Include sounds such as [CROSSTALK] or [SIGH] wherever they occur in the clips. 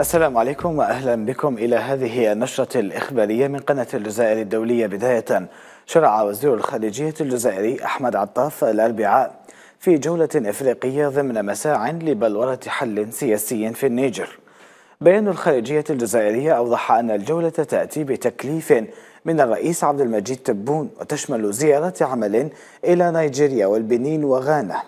السلام عليكم وأهلا بكم إلى هذه النشرة الإخبارية من قناة الجزائر الدولية بداية شرع وزير الخارجية الجزائري أحمد عطاف الأربعاء في جولة إفريقية ضمن مساع لبلورة حل سياسي في النيجر بيان الخارجية الجزائرية أوضح أن الجولة تأتي بتكليف من الرئيس عبد المجيد تبون وتشمل زيارة عمل إلى نيجيريا والبنين وغانا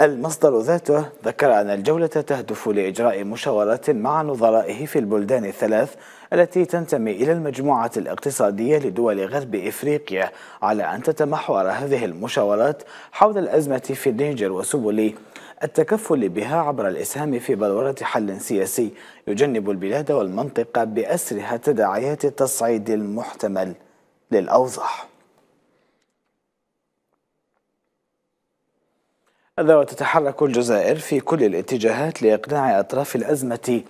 المصدر ذاته ذكر أن الجولة تهدف لإجراء مشاورات مع نظرائه في البلدان الثلاث التي تنتمي إلى المجموعة الاقتصادية لدول غرب إفريقيا على أن تتمحور هذه المشاورات حول الأزمة في النيجر وسبل التكفل بها عبر الإسهام في بلورة حل سياسي يجنب البلاد والمنطقة بأسرها تداعيات التصعيد المحتمل للأوضاع هذا وتتحرك الجزائر في كل الاتجاهات لإقناع أطراف الأزمة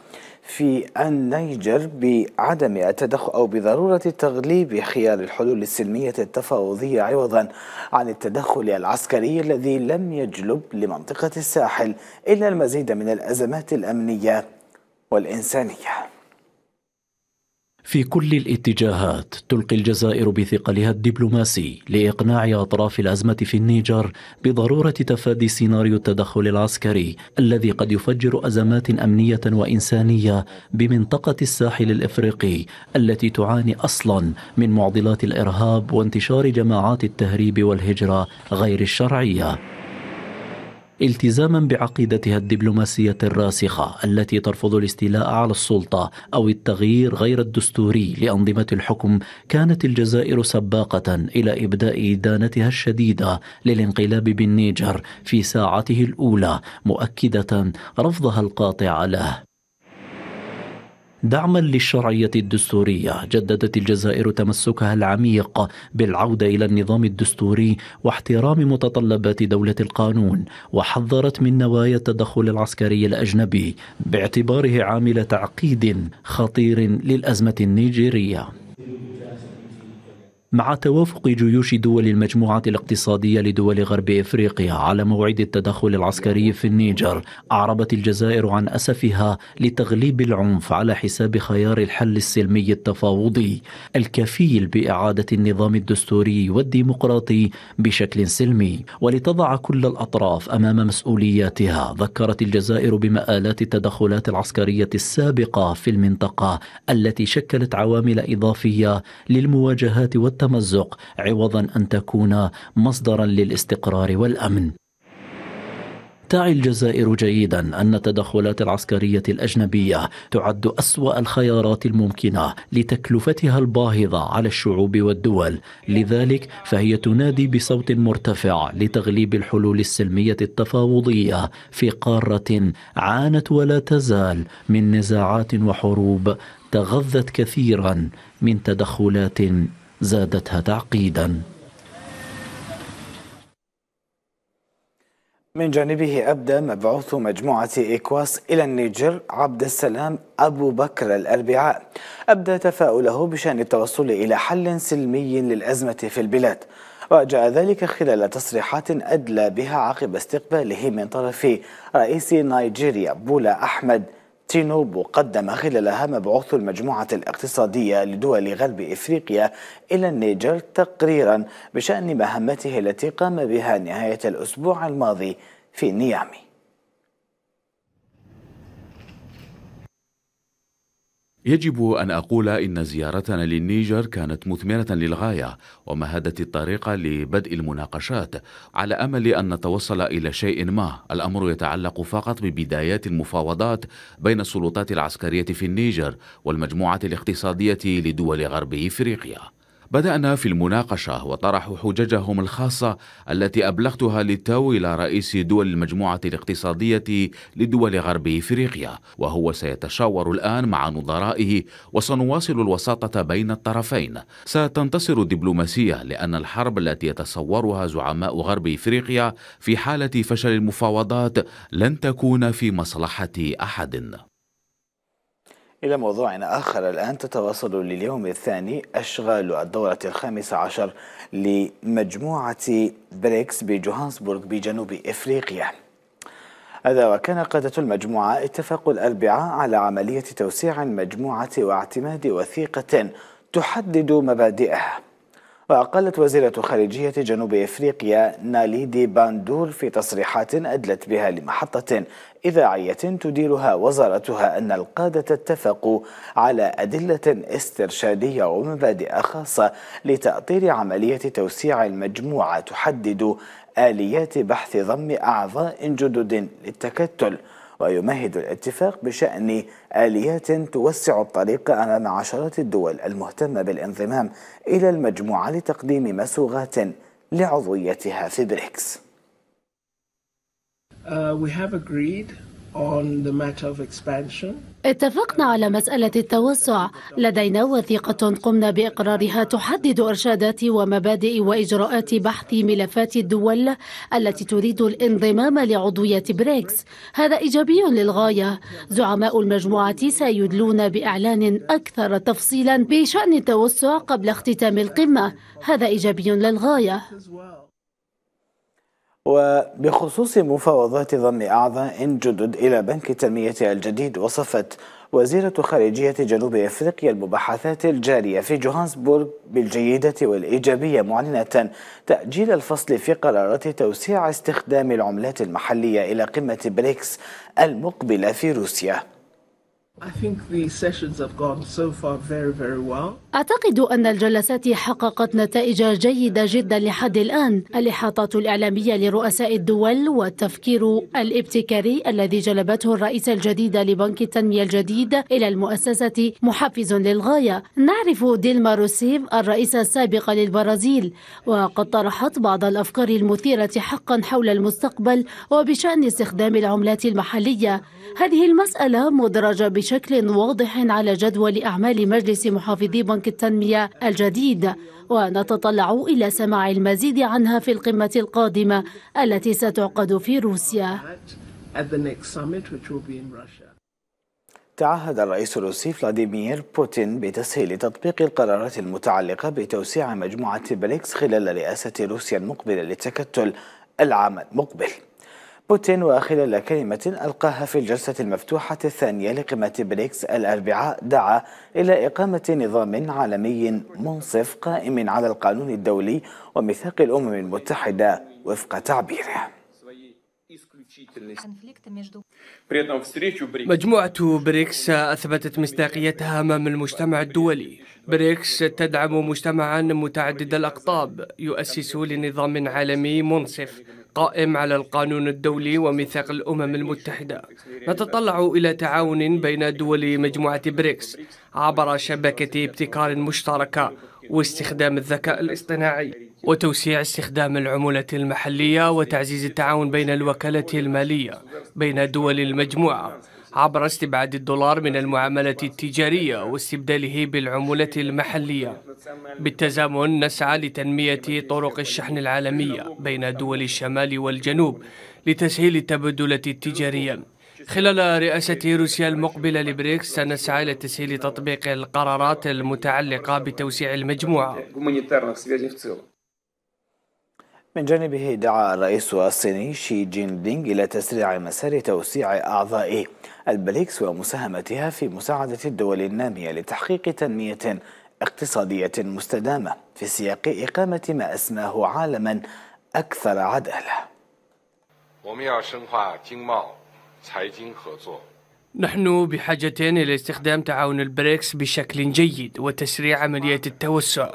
في النيجر بعدم التدخل أو بضرورة تغليب خيار الحلول السلمية التفاوضية عوضا عن التدخل العسكري الذي لم يجلب لمنطقة الساحل إلا المزيد من الأزمات الأمنية والإنسانية في كل الاتجاهات تلقي الجزائر بثقلها الدبلوماسي لاقناع اطراف الازمه في النيجر بضروره تفادي سيناريو التدخل العسكري الذي قد يفجر ازمات امنيه وانسانيه بمنطقه الساحل الافريقي التي تعاني اصلا من معضلات الارهاب وانتشار جماعات التهريب والهجره غير الشرعيه التزاما بعقيدتها الدبلوماسية الراسخة التي ترفض الاستيلاء على السلطة أو التغيير غير الدستوري لأنظمة الحكم كانت الجزائر سباقة إلى إبداء إدانتها الشديدة للانقلاب بالنيجر في ساعته الأولى مؤكدة رفضها القاطع له دعما للشرعية الدستورية جددت الجزائر تمسكها العميق بالعودة إلى النظام الدستوري واحترام متطلبات دولة القانون وحذرت من نوايا التدخل العسكري الأجنبي باعتباره عامل تعقيد خطير للأزمة النيجيرية مع توافق جيوش دول المجموعة الاقتصادية لدول غرب إفريقيا على موعد التدخل العسكري في النيجر أعربت الجزائر عن أسفها لتغليب العنف على حساب خيار الحل السلمي التفاوضي الكفيل بإعادة النظام الدستوري والديمقراطي بشكل سلمي ولتضع كل الأطراف أمام مسؤولياتها ذكرت الجزائر بمآلات التدخلات العسكرية السابقة في المنطقة التي شكلت عوامل إضافية للمواجهات والتفاوض التمزق عوضا ان تكون مصدرا للاستقرار والامن تعي الجزائر جيدا ان التدخلات العسكريه الاجنبيه تعد اسوا الخيارات الممكنه لتكلفتها الباهظه على الشعوب والدول لذلك فهي تنادي بصوت مرتفع لتغليب الحلول السلميه التفاوضيه في قاره عانت ولا تزال من نزاعات وحروب تغذت كثيرا من تدخلات زادتها تعقيدا من جانبه أبدى مبعوث مجموعة إيكواس إلى النيجر عبد السلام أبو بكر الأربعاء أبدى تفاؤله بشأن التوصل إلى حل سلمي للأزمة في البلاد وجاء ذلك خلال تصريحات أدلى بها عقب استقباله من طرف رئيس نيجيريا بولا أحمد تينوب قدم خلالها مبعوث المجموعة الاقتصادية لدول غرب إفريقيا إلى النيجر تقريرا بشأن مهمته التي قام بها نهاية الأسبوع الماضي في نيامي يجب أن أقول إن زيارتنا للنيجر كانت مثمرة للغاية ومهدت الطريق لبدء المناقشات على أمل أن نتوصل إلى شيء ما الأمر يتعلق فقط ببدايات المفاوضات بين السلطات العسكرية في النيجر والمجموعة الاقتصادية لدول غرب إفريقيا بدأنا في المناقشة وطرحوا حججهم الخاصة التي أبلغتها للتو إلى رئيس دول المجموعة الاقتصادية لدول غرب إفريقيا وهو سيتشاور الآن مع نظرائه وسنواصل الوساطة بين الطرفين ستنتصر الدبلوماسية لأن الحرب التي يتصورها زعماء غرب إفريقيا في حالة فشل المفاوضات لن تكون في مصلحة أحد إلى موضوع آخر الآن تتواصل لليوم الثاني أشغال الدورة الخامسة عشر لمجموعة بريكس بجوهانسبورغ بجنوب إفريقيا هذا وكان قادة المجموعة اتفق الأربعاء على عملية توسيع المجموعة واعتماد وثيقة تحدد مبادئها وقالت وزيرة خارجية جنوب إفريقيا نالي دي باندور في تصريحات أدلت بها لمحطة إذاعية تديرها وزارتها أن القادة اتفقوا على أدلة استرشادية ومبادئ خاصة لتأطير عملية توسيع المجموعة تحدد آليات بحث ضم أعضاء جدد للتكتل ويمهد الاتفاق بشأن آليات توسع الطريق أمام عشرات الدول المهتمة بالانضمام إلى المجموعة لتقديم مسوغات لعضويتها في بريكس. Uh, we have agreed اتفقنا على مسألة التوسع لدينا وثيقة قمنا بإقرارها تحدد إرشادات ومبادئ وإجراءات بحث ملفات الدول التي تريد الانضمام لعضوية بريكس هذا إيجابي للغاية زعماء المجموعة سيدلون بإعلان أكثر تفصيلا بشأن التوسع قبل اختتام القمة هذا إيجابي للغاية وبخصوص مفاوضات ضم أعضاء جدد إلى بنك التنمية الجديد وصفت وزيرة خارجية جنوب أفريقيا المباحثات الجارية في جوهانسبورغ بالجيدة والإيجابية معلنة تأجيل الفصل في قرارات توسيع استخدام العملات المحلية إلى قمة بريكس المقبلة في روسيا. I think the sessions have gone so far very, very well. أعتقد أن الجلسات حققت نتائج جيدة جدا لحد الآن الإحاطات الإعلامية لرؤساء الدول والتفكير الابتكاري الذي جلبته الرئيسة الجديدة لبنك التنمية الجديد إلى المؤسسة محفز للغاية نعرف ديلما روسيف الرئيسة السابقة للبرازيل وقد طرحت بعض الأفكار المثيرة حقا حول المستقبل وبشأن استخدام العملات المحلية هذه المسألة مدرجة بشكل واضح على جدول أعمال مجلس محافظي بنك بنك التنمية الجديد ونتطلع إلى سماع المزيد عنها في القمة القادمة التي ستعقد في روسيا تعهد الرئيس الروسي فلاديمير بوتين بتسهيل تطبيق القرارات المتعلقة بتوسيع مجموعة بليكس خلال رئاسة روسيا المقبلة للتكتل العام المقبل بوتين وخلال كلمة ألقاها في الجلسة المفتوحة الثانية لقمة بريكس الأربعاء دعا إلى إقامة نظام عالمي منصف قائم على القانون الدولي وميثاق الأمم المتحدة وفق تعبيره مجموعة بريكس أثبتت مصداقيتها أمام المجتمع الدولي بريكس تدعم مجتمعا متعدد الأقطاب يؤسس لنظام عالمي منصف قائم على القانون الدولي وميثاق الأمم المتحدة نتطلع إلى تعاون بين دول مجموعة بريكس عبر شبكة ابتكار مشتركة واستخدام الذكاء الاصطناعي وتوسيع استخدام العملة المحلية وتعزيز التعاون بين الوكالة المالية بين دول المجموعة عبر استبعاد الدولار من المعاملة التجارية واستبداله بالعملة المحلية بالتزامن نسعى لتنمية طرق الشحن العالمية بين دول الشمال والجنوب لتسهيل التبادل التجارية خلال رئاسة روسيا المقبلة لبريكس سنسعى إلى تسهيل تطبيق القرارات المتعلقة بتوسيع المجموعة من جانبه دعا الرئيس الصيني شي جين بينغ إلى تسريع مسار توسيع أعضاء البريكس ومساهمتها في مساعدة الدول النامية لتحقيق تنمية اقتصادية مستدامة في سياق إقامة ما أسماه عالما أكثر عدالة نحن بحاجة إلى استخدام تعاون البريكس بشكل جيد وتسريع عملية التوسع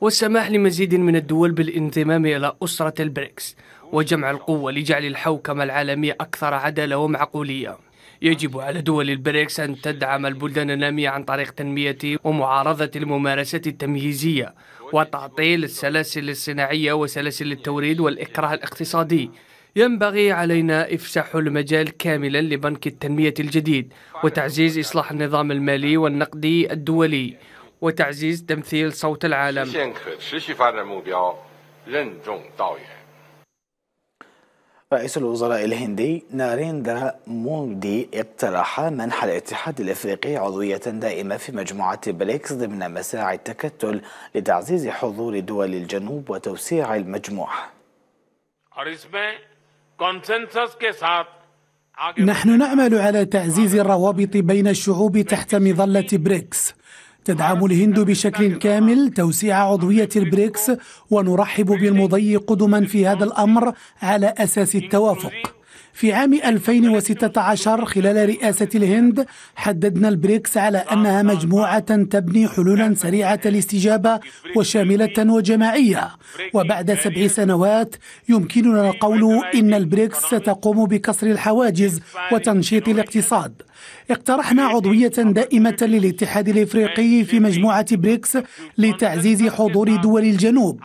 والسماح لمزيد من الدول بالانضمام إلى أسرة البريكس وجمع القوة لجعل الحوكمة العالمية أكثر عدالة ومعقولية يجب على دول البريكس أن تدعم البلدان النامية عن طريق تنمية ومعارضة الممارسات التمييزية وتعطيل السلاسل الصناعية وسلاسل التوريد والإكراه الاقتصادي ينبغي علينا إفساح المجال كاملا لبنك التنمية الجديد وتعزيز إصلاح النظام المالي والنقدي الدولي وتعزيز تمثيل صوت العالم رئيس الوزراء الهندي ناريندرا مودي اقترح منح الاتحاد الافريقي عضوية دائمة في مجموعة بريكس ضمن مساعي التكتل لتعزيز حضور دول الجنوب وتوسيع المجموعة. نحن نعمل على تعزيز الروابط بين الشعوب تحت مظلة بريكس تدعم الهند بشكل كامل توسيع عضوية البريكس ونرحب بالمضي قدما في هذا الأمر على أساس التوافق في عام 2016 خلال رئاسة الهند حددنا البريكس على أنها مجموعة تبني حلولا سريعة الاستجابة وشاملة وجماعية وبعد سبع سنوات يمكننا القول إن البريكس ستقوم بكسر الحواجز وتنشيط الاقتصاد اقترحنا عضوية دائمة للاتحاد الإفريقي في مجموعة بريكس لتعزيز حضور دول الجنوب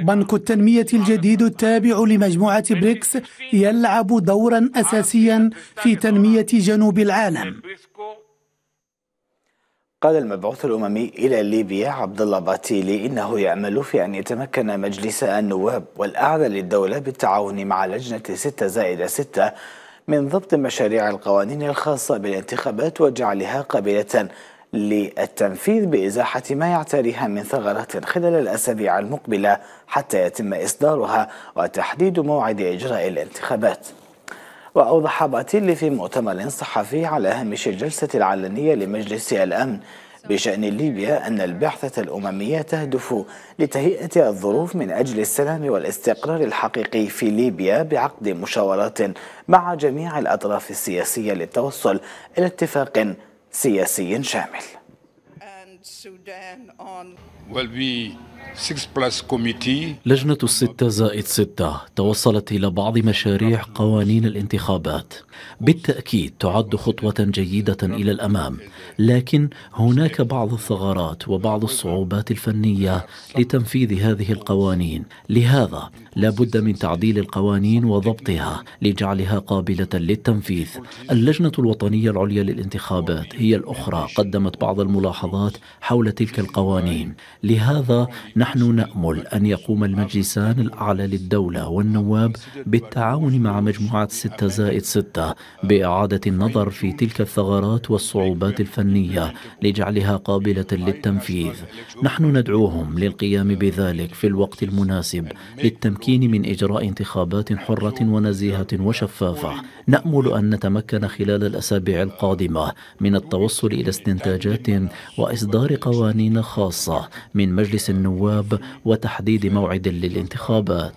بنك التنمية الجديد التابع لمجموعة بريكس يلعب دورا أساسيا في تنمية جنوب العالم قال المبعوث الأممي إلى ليبيا عبد الله باتيلي إنه يأمل في أن يتمكن مجلس النواب والأعلى للدولة بالتعاون مع لجنة 6 زائد 6 من ضبط مشاريع القوانين الخاصة بالانتخابات وجعلها قابلة للتنفيذ بإزاحة ما يعتريها من ثغرات خلال الأسابيع المقبلة حتى يتم إصدارها وتحديد موعد إجراء الانتخابات وأوضح باتيلي في مؤتمر صحفي على هامش الجلسة العلنية لمجلس الأمن بشأن ليبيا أن البعثة الأممية تهدف لتهيئة الظروف من أجل السلام والاستقرار الحقيقي في ليبيا بعقد مشاورات مع جميع الأطراف السياسية للتوصل إلى اتفاق سياسي شامل. لجنة الستة زائد ستة توصلت إلى بعض مشاريع قوانين الانتخابات بالتأكيد تعد خطوة جيدة إلى الأمام لكن هناك بعض الثغرات وبعض الصعوبات الفنية لتنفيذ هذه القوانين لهذا لا بد من تعديل القوانين وضبطها لجعلها قابلة للتنفيذ اللجنة الوطنية العليا للانتخابات هي الأخرى قدمت بعض الملاحظات حول تلك القوانين لهذا نحن نأمل أن يقوم المجلسان الأعلى للدولة والنواب بالتعاون مع مجموعة 6 زائد 6 بإعادة النظر في تلك الثغرات والصعوبات الفنية لجعلها قابلة للتنفيذ نحن ندعوهم للقيام بذلك في الوقت المناسب للتمكين من إجراء انتخابات حرة ونزيهة وشفافة نأمل أن نتمكن خلال الأسابيع القادمة من التوصل إلى استنتاجات وإصدار قوانين خاصة من مجلس النواب النواب وتحديد موعد للانتخابات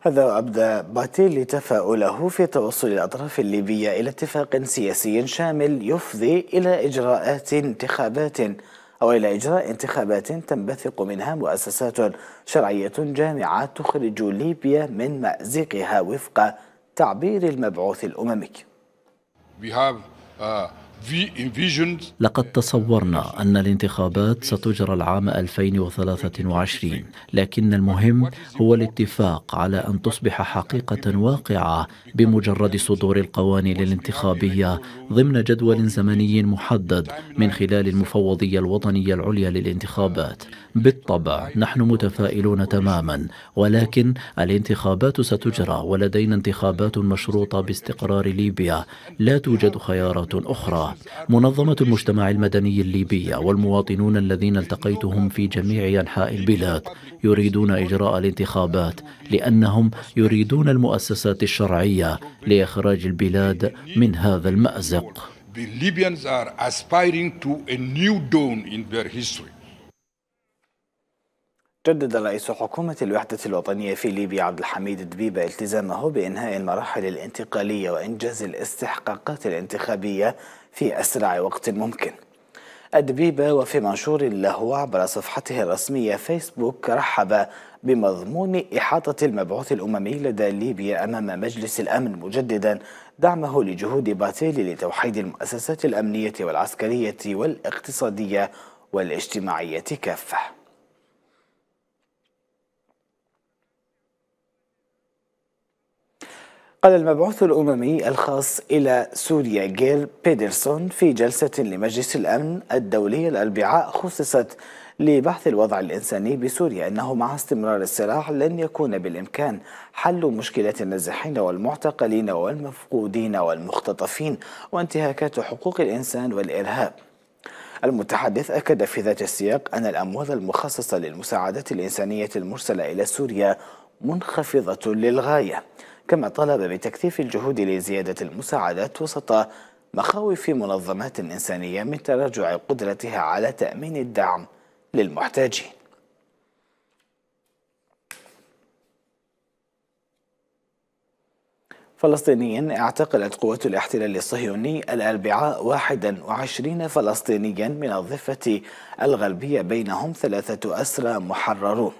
هذا أبدى باتيلي تفاؤله في توصل الأطراف الليبية إلى اتفاق سياسي شامل يفضي إلى إجراءات انتخابات أو إلى إجراء انتخابات تنبثق منها مؤسسات شرعية جامعة تخرج ليبيا من مأزقها وفق تعبير المبعوث الأممي. We have, uh... لقد تصورنا أن الانتخابات ستجرى العام 2023 لكن المهم هو الاتفاق على أن تصبح حقيقة واقعة بمجرد صدور القوانين الانتخابية ضمن جدول زمني محدد من خلال المفوضية الوطنية العليا للانتخابات بالطبع نحن متفائلون تماما ولكن الانتخابات ستجرى ولدينا انتخابات مشروطة باستقرار ليبيا لا توجد خيارات أخرى الله منظمة المجتمع المدني الليبية والمواطنون الذين التقيتهم في جميع أنحاء البلاد يريدون إجراء الانتخابات لأنهم يريدون المؤسسات الشرعية لإخراج البلاد من هذا المأزق The Libyans are aspiring to a new dawn in their history. جدد رئيس حكومة الوحدة الوطنية في ليبيا عبد الحميد الدبيبة التزامه بإنهاء المراحل الانتقالية وإنجاز الاستحقاقات الانتخابية في أسرع وقت ممكن الدبيبة وفي منشور له عبر صفحته الرسمية فيسبوك رحب بمضمون إحاطة المبعوث الأممي لدى ليبيا أمام مجلس الأمن مجددا دعمه لجهود باتيلي لتوحيد المؤسسات الأمنية والعسكرية والاقتصادية والاجتماعية كافة قال المبعوث الأممي الخاص إلى سوريا جير بيدرسون في جلسة لمجلس الأمن الدولي الأربعاء خصصت لبحث الوضع الإنساني بسوريا أنه مع استمرار الصراع لن يكون بالإمكان حل مشكلة النازحين والمعتقلين والمفقودين والمختطفين وانتهاكات حقوق الإنسان والإرهاب المتحدث أكد في ذات السياق أن الأموال المخصصة للمساعدات الإنسانية المرسلة إلى سوريا منخفضة للغاية كما طلب بتكثيف الجهود لزيادة المساعدات وسط مخاوف منظمات إنسانية من تراجع قدرتها على تأمين الدعم للمحتاجين فلسطينيا اعتقلت قوات الاحتلال الصهيوني الأربعاء 21 فلسطينيا من الضفة الغربية بينهم ثلاثة أسرى محررون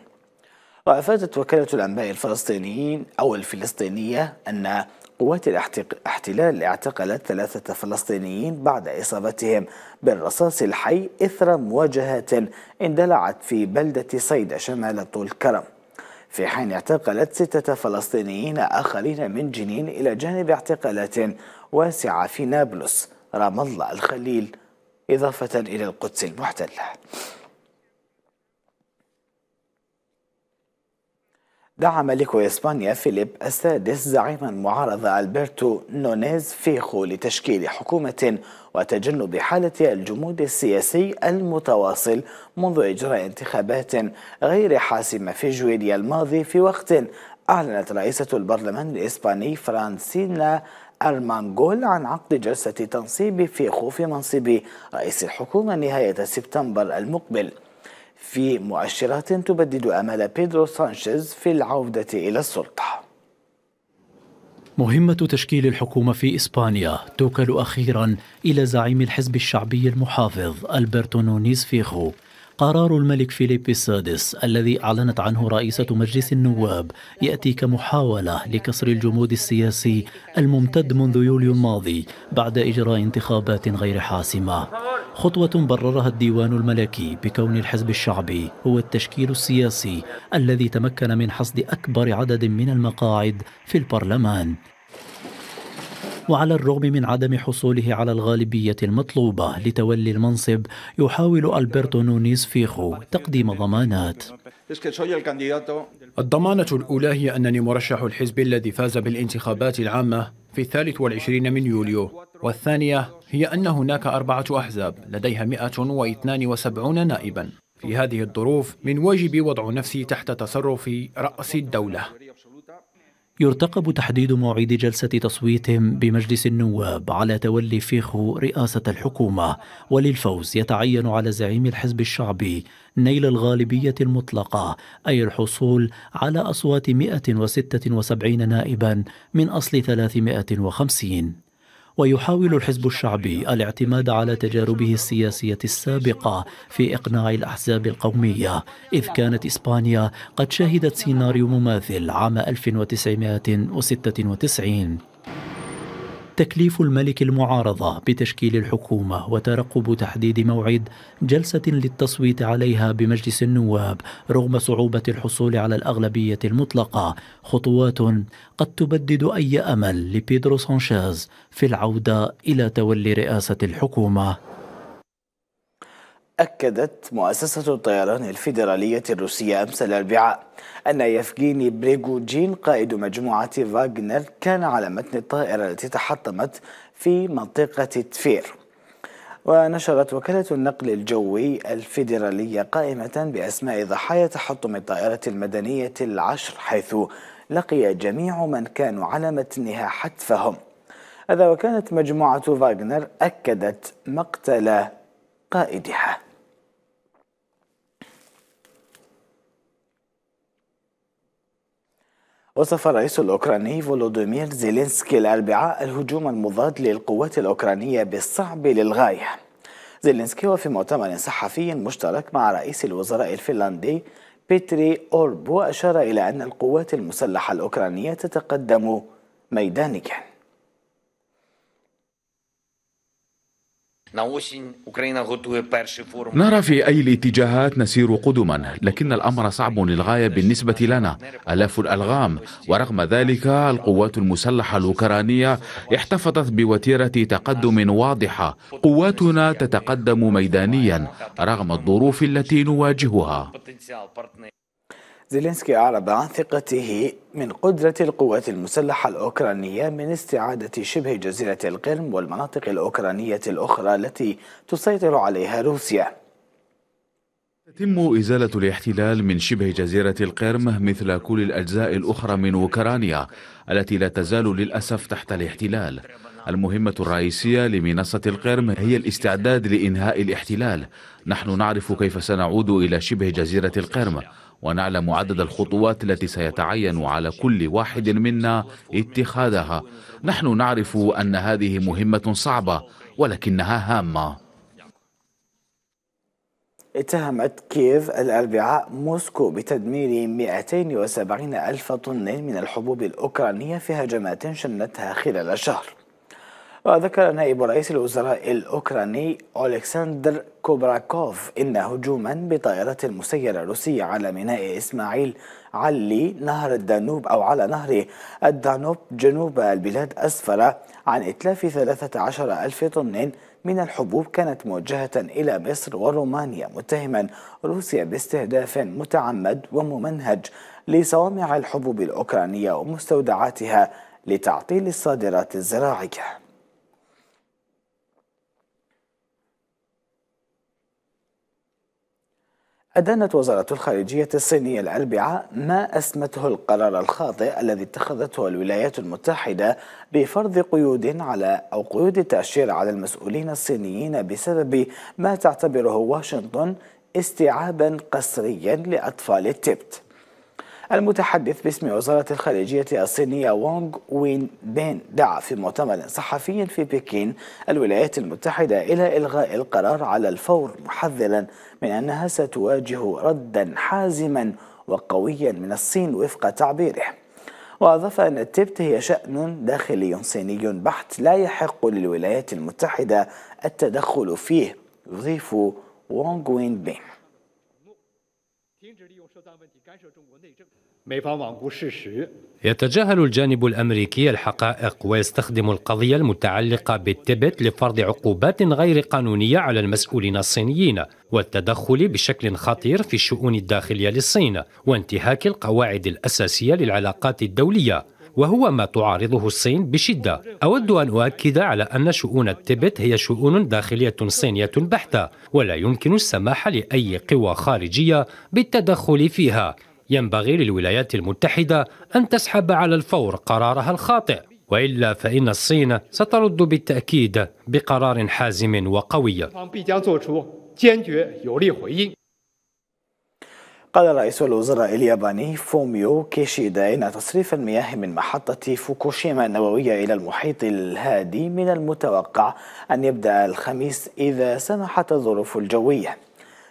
وأفادت وكالة الأنباء الفلسطينيين أو الفلسطينية أن قوات الاحتلال اعتقلت ثلاثة فلسطينيين بعد إصابتهم بالرصاص الحي إثر مواجهات اندلعت في بلدة صيدا شمال طول كرم في حين اعتقلت ستة فلسطينيين آخرين من جنين إلى جانب اعتقالات واسعة في نابلس رام الله الخليل إضافة إلى القدس المحتلة دعا ملك إسبانيا فيليب السادس زعيم المعارضة ألبرتو نونيز فيخو لتشكيل حكومة وتجنب حالة الجمود السياسي المتواصل منذ إجراء انتخابات غير حاسمة في جويليا الماضي في وقت أعلنت رئيسة البرلمان الإسباني فرانسينا المانغول عن عقد جلسة تنصيب فيخو في منصب رئيس الحكومة نهاية سبتمبر المقبل في مؤشرات تبدد امال بيدرو سانشيز في العوده الى السلطه مهمة تشكيل الحكومة في إسبانيا توكل أخيرا إلى زعيم الحزب الشعبي المحافظ ألبرتو نونيز فيخو قرار الملك فيليب السادس الذي أعلنت عنه رئيسة مجلس النواب يأتي كمحاولة لكسر الجمود السياسي الممتد منذ يوليو الماضي بعد إجراء انتخابات غير حاسمة خطوة بررها الديوان الملكي بكون الحزب الشعبي هو التشكيل السياسي الذي تمكن من حصد أكبر عدد من المقاعد في البرلمان وعلى الرغم من عدم حصوله على الغالبية المطلوبة لتولي المنصب يحاول ألبرتو نونيز فيخو تقديم ضمانات الضمانة الأولى هي أنني مرشح الحزب الذي فاز بالانتخابات العامة في الثالث والعشرين من يوليو والثانية هي أن هناك أربعة أحزاب لديها 172 نائبا في هذه الظروف من واجبي وضع نفسي تحت تصرف رأس الدولة يرتقب تحديد موعد جلسة تصويتهم بمجلس النواب على تولي فيخو رئاسة الحكومة وللفوز يتعين على زعيم الحزب الشعبي نيل الغالبية المطلقة أي الحصول على أصوات 176 نائبا من أصل 350 ويحاول الحزب الشعبي الاعتماد على تجاربه السياسية السابقة في إقناع الأحزاب القومية إذ كانت إسبانيا قد شهدت سيناريو مماثل عام 1996 تكليف الملك المعارضة بتشكيل الحكومة وترقب تحديد موعد جلسة للتصويت عليها بمجلس النواب رغم صعوبة الحصول على الأغلبية المطلقة خطوات قد تبدد أي أمل لبيدرو سانشيز في العودة إلى تولي رئاسة الحكومة أكدت مؤسسة الطيران الفيدرالية الروسية أمس الأربعاء أن يفجيني بريغوجين قائد مجموعة فاغنر كان على متن الطائرة التي تحطمت في منطقة تفير ونشرت وكالة النقل الجوي الفيدرالية قائمة بأسماء ضحايا تحطم الطائرة المدنية العشر حيث لقي جميع من كانوا على متنها حتفهم هذا وكانت مجموعة فاغنر أكدت مقتل قائدها وصف الرئيس الأوكراني فولودومير زيلينسكي الأربعاء الهجوم المضاد للقوات الأوكرانية بالصعب للغاية زيلينسكي وفي مؤتمر صحفي مشترك مع رئيس الوزراء الفنلندي بيتري أوربو أشار إلى أن القوات المسلحة الأوكرانية تتقدم ميدانيا نرى في أي الاتجاهات نسير قدما لكن الأمر صعب للغاية بالنسبة لنا ألاف الألغام ورغم ذلك القوات المسلحة الأوكرانية احتفظت بوتيرة تقدم واضحة قواتنا تتقدم ميدانيا رغم الظروف التي نواجهها زيلينسكي أعرب عن ثقته من قدرة القوات المسلحة الأوكرانية من استعادة شبه جزيرة القرم والمناطق الأوكرانية الأخرى التي تسيطر عليها روسيا تتم إزالة الاحتلال من شبه جزيرة القرم مثل كل الأجزاء الأخرى من أوكرانيا التي لا تزال للأسف تحت الاحتلال المهمة الرئيسية لمنصة القرم هي الاستعداد لإنهاء الاحتلال نحن نعرف كيف سنعود إلى شبه جزيرة القرم ونعلم عدد الخطوات التي سيتعين على كل واحد منا اتخاذها نحن نعرف أن هذه مهمة صعبة ولكنها هامة اتهمت كييف الأربعاء موسكو بتدمير 270 ألف طن من الحبوب الأوكرانية في هجمات شنتها خلال الشهر وذكر نائب رئيس الوزراء الأوكراني الكسندر كوبراكوف إن هجوما بطائرات مسيرة روسية على ميناء إسماعيل علي نهر الدانوب أو على نهر الدانوب جنوب البلاد أسفر عن إتلاف 13 ألف طن من الحبوب كانت موجهة إلى مصر ورومانيا متهما روسيا باستهداف متعمد وممنهج لصوامع الحبوب الأوكرانية ومستودعاتها لتعطيل الصادرات الزراعية أدانت وزارة الخارجية الصينية الأربعاء ما أسمته القرار الخاطئ الذي اتخذته الولايات المتحدة بفرض قيود على أو قيود التأشيرة على المسؤولين الصينيين بسبب ما تعتبره واشنطن استيعابا قسريا لأطفال التبت المتحدث باسم وزارة الخارجية الصينية وونغ وين بين دعا في مؤتمر صحفي في بكين الولايات المتحدة إلى إلغاء القرار على الفور محذرا من أنها ستواجه ردا حازما وقويا من الصين وفق تعبيره وأضاف أن التبت هي شأن داخلي صيني بحت لا يحق للولايات المتحدة التدخل فيه يضيف وونغ وين بين يتجاهل الجانب الامريكي الحقائق ويستخدم القضيه المتعلقه بالتبت لفرض عقوبات غير قانونيه على المسؤولين الصينيين والتدخل بشكل خطير في الشؤون الداخليه للصين وانتهاك القواعد الاساسيه للعلاقات الدوليه وهو ما تعارضه الصين بشدة أود أن أؤكد على أن شؤون التبت هي شؤون داخلية صينية بحتة ولا يمكن السماح لأي قوى خارجية بالتدخل فيها ينبغي للولايات المتحدة أن تسحب على الفور قرارها الخاطئ والا فان الصين سترد بالتاكيد بقرار حازم وقوي قال رئيس الوزراء الياباني فوميو كيشيدا إن تصريف المياه من محطة فوكوشيما النووية إلى المحيط الهادي من المتوقع أن يبدأ الخميس إذا سمحت الظروف الجوية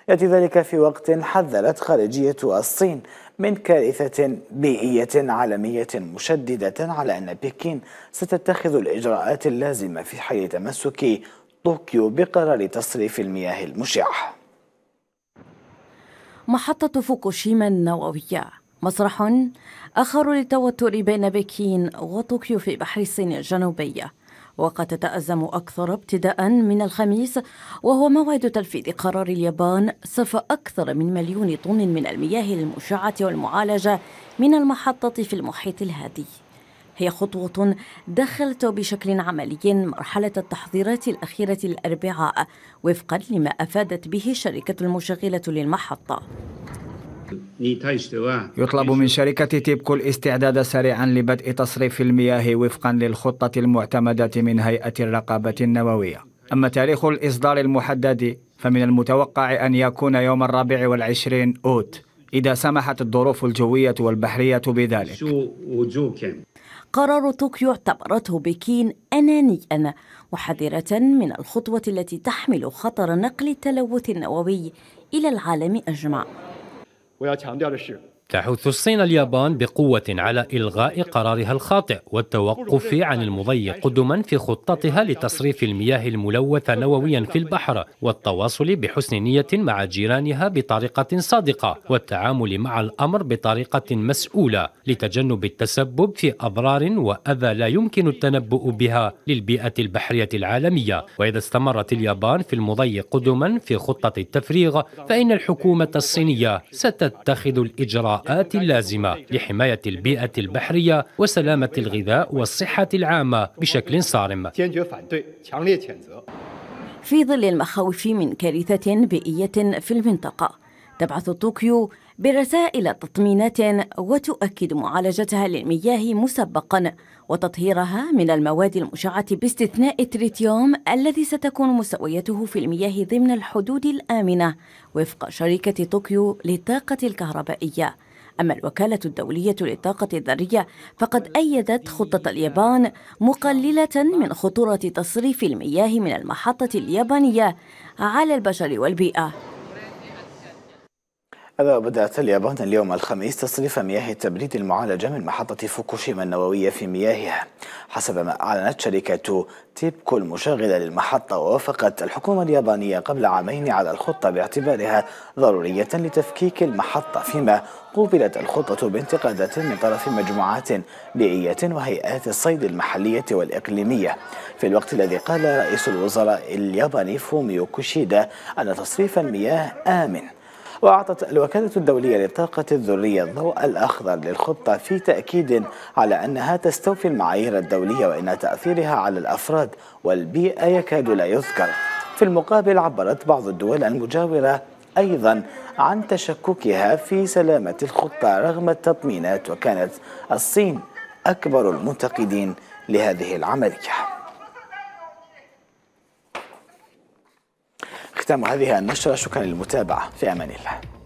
يأتي ذلك في وقت حذرت خارجية الصين من كارثة بيئية عالمية مشددة على أن بكين ستتخذ الإجراءات اللازمة في حال تمسك طوكيو بقرار تصريف المياه المشعة محطة فوكوشيما النووية مسرح آخر للتوتر بين بكين وطوكيو في بحر الصين الجنوبية وقد تتأزم أكثر ابتداء من الخميس وهو موعد تنفيذ قرار اليابان صرف أكثر من مليون طن من المياه المشعة والمعالجة من المحطة في المحيط الهادي هي خطوة دخلت بشكل عملي مرحلة التحضيرات الأخيرة الأربعاء وفقا لما أفادت به الشركة المشغلة للمحطة يطلب من شركة تيبكو الاستعداد سريعا لبدء تصريف المياه وفقا للخطة المعتمدة من هيئة الرقابة النووية أما تاريخ الإصدار المحدد فمن المتوقع أن يكون يوم الرابع والعشرين أوت إذا سمحت الظروف الجوية والبحرية بذلك قرار طوكيو اعتبرته بكين أنانيا وحذرة من الخطوة التي تحمل خطر نقل التلوث النووي إلى العالم أجمع. [LAUGHS] تحث الصين اليابان بقوة على إلغاء قرارها الخاطئ والتوقف عن المضي قدما في خطتها لتصريف المياه الملوثة نوويا في البحر والتواصل بحسن نية مع جيرانها بطريقة صادقة والتعامل مع الأمر بطريقة مسؤولة لتجنب التسبب في أضرار وأذى لا يمكن التنبؤ بها للبيئة البحرية العالمية وإذا استمرت اليابان في المضي قدما في خطة التفريغ فإن الحكومة الصينية ستتخذ الإجراءات الإجراءات اللازمة لحماية البيئة البحرية وسلامة الغذاء والصحة العامة بشكل صارم في ظل المخاوف من كارثة بيئية في المنطقة تبعث طوكيو برسائل تطمينات وتؤكد معالجتها للمياه مسبقا وتطهيرها من المواد المشعة باستثناء التريتيوم الذي ستكون مسويته في المياه ضمن الحدود الآمنة وفق شركة طوكيو للطاقة الكهربائية أما الوكالة الدولية للطاقة الذرية فقد أيدت خطة اليابان مقللة من خطورة تصريف المياه من المحطة اليابانية على البشر والبيئة هذا بدأت اليابان اليوم الخميس تصريف مياه التبريد المعالجة من محطة فوكوشيما النووية في مياهها حسب ما أعلنت شركة تيبكو المشغلة للمحطة ووافقت الحكومة اليابانية قبل عامين على الخطة باعتبارها ضرورية لتفكيك المحطة فيما قوبلت الخطة بانتقادات من طرف مجموعات بيئية وهيئات الصيد المحلية والإقليمية في الوقت الذي قال رئيس الوزراء الياباني فوميو كوشيدا أن تصريف المياه آمن وأعطت الوكالة الدولية للطاقة الذرية الضوء الأخضر للخطة في تأكيد على أنها تستوفي المعايير الدولية وأن تأثيرها على الأفراد والبيئة يكاد لا يذكر في المقابل عبرت بعض الدول المجاورة أيضا عن تشككها في سلامة الخطة رغم التطمينات وكانت الصين أكبر المنتقدين لهذه العملية ختام هذه النشرة شكرا للمتابعة في أمان الله